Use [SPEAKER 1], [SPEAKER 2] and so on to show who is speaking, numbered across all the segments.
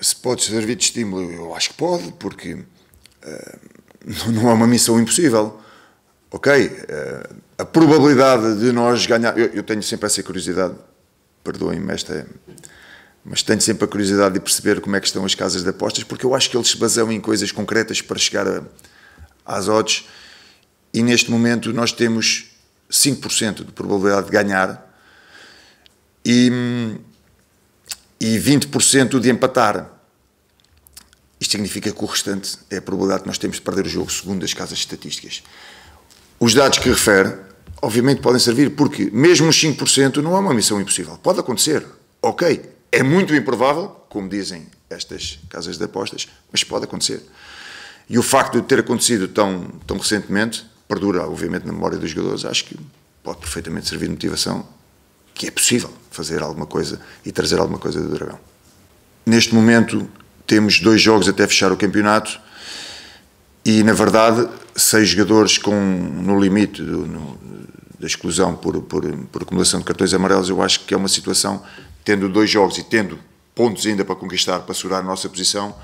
[SPEAKER 1] se pode servir de estímulo, eu acho que pode, porque uh, não é uma missão impossível. Ok? Uh, a probabilidade de nós ganhar. Eu, eu tenho sempre essa curiosidade, perdoem-me, esta Mas tenho sempre a curiosidade de perceber como é que estão as casas de apostas, porque eu acho que eles se baseiam em coisas concretas para chegar a, às odds. E neste momento nós temos 5% de probabilidade de ganhar. E hum, e 20% de empatar. Isto significa que o restante é a probabilidade que nós temos de perder o jogo, segundo as casas estatísticas. Os dados que refere, obviamente, podem servir porque, mesmo os 5%, não é uma missão impossível. Pode acontecer, ok. É muito improvável, como dizem estas casas de apostas, mas pode acontecer. E o facto de ter acontecido tão, tão recentemente perdura, obviamente, na memória dos jogadores. Acho que pode perfeitamente servir de motivação que é possível fazer alguma coisa e trazer alguma coisa do Dragão. Neste momento temos dois jogos até fechar o campeonato e, na verdade, seis jogadores com, no limite do, no, da exclusão por, por, por acumulação de cartões amarelos, eu acho que é uma situação, tendo dois jogos e tendo pontos ainda para conquistar, para assegurar a nossa posição,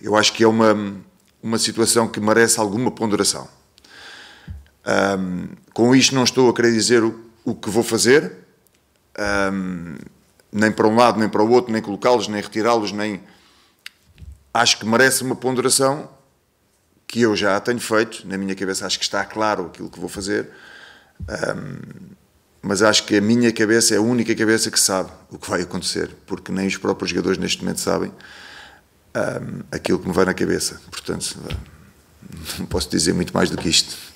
[SPEAKER 1] eu acho que é uma, uma situação que merece alguma ponderação. Um, com isto não estou a querer dizer o, o que vou fazer, um, nem para um lado nem para o outro, nem colocá-los, nem retirá-los, nem. Acho que merece uma ponderação que eu já tenho feito, na minha cabeça acho que está claro aquilo que vou fazer, um, mas acho que a minha cabeça é a única cabeça que sabe o que vai acontecer, porque nem os próprios jogadores neste momento sabem um, aquilo que me vai na cabeça. Portanto, não posso dizer muito mais do que isto.